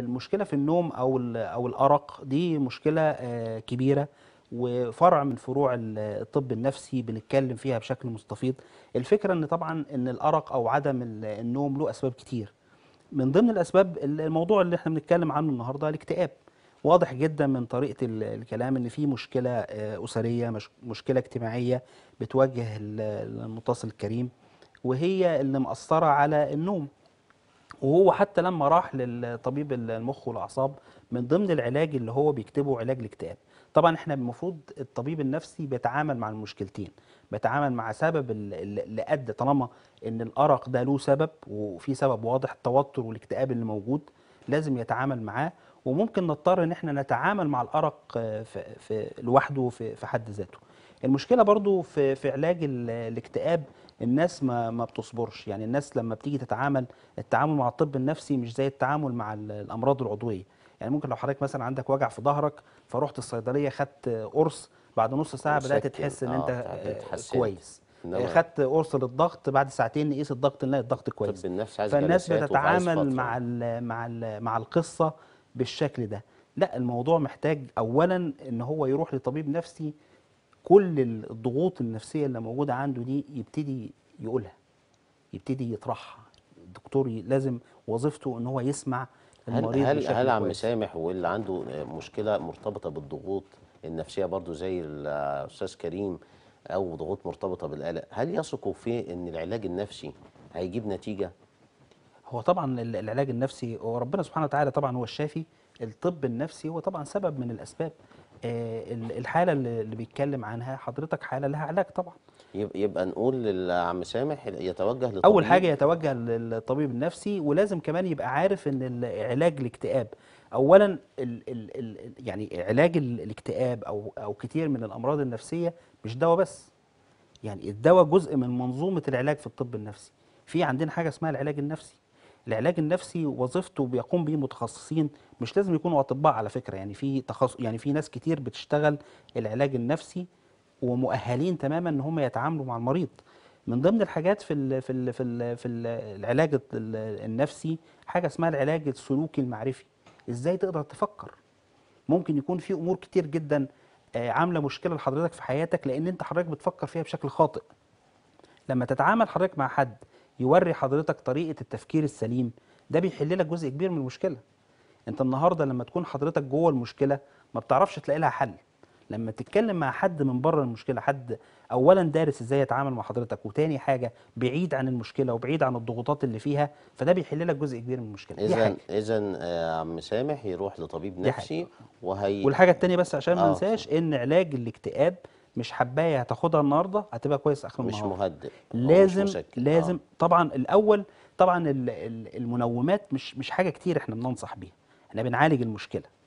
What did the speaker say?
المشكله في النوم او او الارق دي مشكله آه، كبيره وفرع من فروع الطب النفسي بنتكلم فيها بشكل مستفيض الفكره ان طبعا ان الارق او عدم النوم له اسباب كتير من ضمن الاسباب الموضوع اللي احنا بنتكلم عنه النهارده الاكتئاب واضح جدا من طريقه الكلام ان في مشكله آه، اسريه مشكله اجتماعيه بتواجه المتصل الكريم وهي اللي مأثره على النوم وهو حتى لما راح للطبيب المخ والاعصاب من ضمن العلاج اللي هو بيكتبه علاج الاكتئاب طبعا احنا المفروض الطبيب النفسي بيتعامل مع المشكلتين بيتعامل مع سبب اللي ادى طالما ان الارق ده له سبب وفي سبب واضح التوتر والاكتئاب اللي موجود لازم يتعامل معاه وممكن نضطر ان احنا نتعامل مع الارق آه، في, لوحده في, حد ذاته المشكله برضو في, في علاج الاكتئاب الناس ما, ما بتصبرش يعني الناس لما بتيجي تتعامل التعامل مع الطب النفسي مش زي التعامل مع الامراض العضويه يعني ممكن لو حضرتك مثلا عندك وجع في ظهرك فرحت الصيدليه خدت قرص بعد نص ساعه بدات تحس ان آه، انت آه، كويس خدت قرص للضغط بعد ساعتين نقيس الضغط نلاقي الضغط كويس طب النفس عايز فالناس بتتعامل مع الـ مع الـ مع القصه بالشكل ده لا الموضوع محتاج اولا ان هو يروح لطبيب نفسي كل الضغوط النفسيه اللي موجوده عنده دي يبتدي يقولها يبتدي يطرحها الدكتور لازم وظيفته ان هو يسمع المريض هل هل, هل عم سامح واللي عنده مشكله مرتبطه بالضغوط النفسيه برضو زي الاستاذ كريم أو ضغوط مرتبطة بالقلق هل يثقوا في أن العلاج النفسي هيجيب نتيجة؟ هو طبعا العلاج النفسي وربنا سبحانه وتعالى طبعا هو الشافي الطب النفسي هو طبعا سبب من الأسباب آه، الحاله اللي بيتكلم عنها حضرتك حاله لها علاج طبعا يبقى نقول للعم سامح يتوجه للطبيب اول حاجه يتوجه للطبيب النفسي ولازم كمان يبقى عارف ان علاج الاكتئاب اولا الـ الـ الـ يعني علاج الاكتئاب او او كتير من الامراض النفسيه مش دواء بس يعني الدواء جزء من منظومه العلاج في الطب النفسي في عندنا حاجه اسمها العلاج النفسي العلاج النفسي وظيفته بيقوم به متخصصين مش لازم يكونوا اطباء على فكره يعني في تخص يعني في ناس كتير بتشتغل العلاج النفسي ومؤهلين تماما ان هم يتعاملوا مع المريض من ضمن الحاجات في ال في ال في, ال في العلاج النفسي حاجه اسمها العلاج السلوكي المعرفي ازاي تقدر تفكر ممكن يكون في امور كتير جدا آه، عامله مشكله لحضرتك في حياتك لان انت حضرتك بتفكر فيها بشكل خاطئ لما تتعامل حضرتك مع حد يوري حضرتك طريقه التفكير السليم ده بيحل لك جزء كبير من المشكله انت النهارده لما تكون حضرتك جوه المشكله ما بتعرفش تلاقي لها حل لما تتكلم مع حد من بره المشكله حد اولا دارس ازاي يتعامل مع حضرتك وتاني حاجه بعيد عن المشكله وبعيد عن الضغوطات اللي فيها فده بيحل لك جزء كبير من المشكله اذا اذا آه، عم سامح يروح لطبيب نفسي وهي والحاجه الثانيه بس عشان ما آه. ننساش ان علاج الاكتئاب مش حبايه هتاخدها النهارده هتبقى كويس اخر النهار مش مهدئ لازم مش لازم آه. طبعا الاول طبعا المنومات مش مش حاجه كتير احنا بننصح بيها احنا بنعالج المشكله